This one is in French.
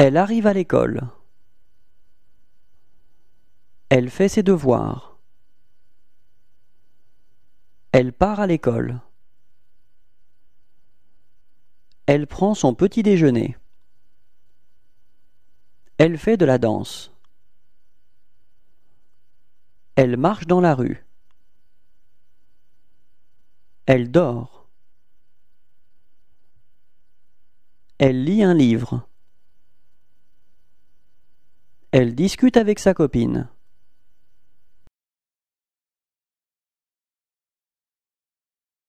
Elle arrive à l'école. Elle fait ses devoirs. Elle part à l'école. Elle prend son petit déjeuner. Elle fait de la danse. Elle marche dans la rue. Elle dort. Elle lit un livre. Elle discute avec sa copine.